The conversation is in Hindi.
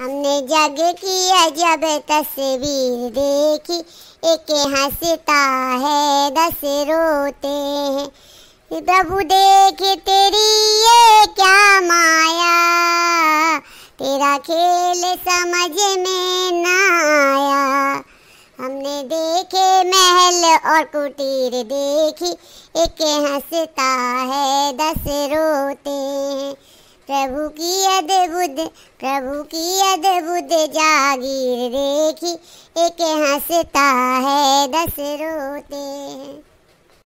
हमने जग की अजब तस्वीर देखी एक हंसता है दस रोते हैं प्रभु देख तेरी ये क्या माया तेरा खेल समझ में न आया हमने देखे महल और कुटीर देखी एक हंसता है दस रोते हैं प्रभु की अद्भुत प्रभु की अद्भुत जागीर देखी एक हंसता है दस रोते हैं